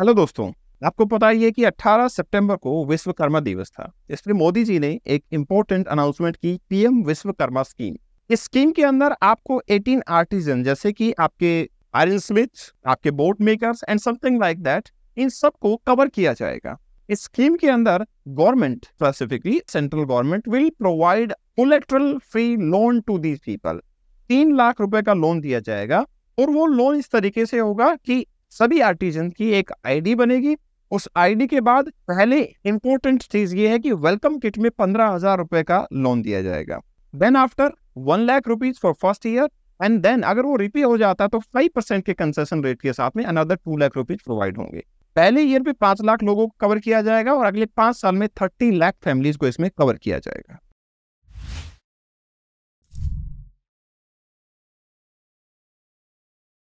hello दोस्तों आपको पता ही है कि 18 सितंबर को विश्वकर्मा दिवस था इसलिए मोदी जी ने एक इम्पोर्टेंट अनाउंसमेंट की पीएम विश्वकर्मा स्कीम इस स्कीम के अंदर आपको 18 आर्टिजन जैसे कि आपके आयरन स्मिथ आपके boat makers and something like that इन सबको कवर किया जाएगा इस स्कीम के अंदर government specifically central government will provide collateral free loan to these people तीन लाख रुपए का लोन दिया जाएगा और वो लोन इस तरीके से होगा कि सभी आर्टिजन की एक आईडी बनेगी उस आईडी के बाद पहले इंपॉर्टेंट चीज ये है कि वेलकम किट में पंद्रह हजार रुपए का लोन दिया जाएगा then after one lakh rupees for first year and then अगर वो रिपे हो जाता है तो फाइव परसेंट के कंसेशन रेट के साथ में another two lakh rupees provide होंगे पहले ईयर पे पांच लाख लोगों को कवर किया जाएगा और अगले पांच साल में थर्टी लाख फैमिलीज को इसमें कवर किया जाएगा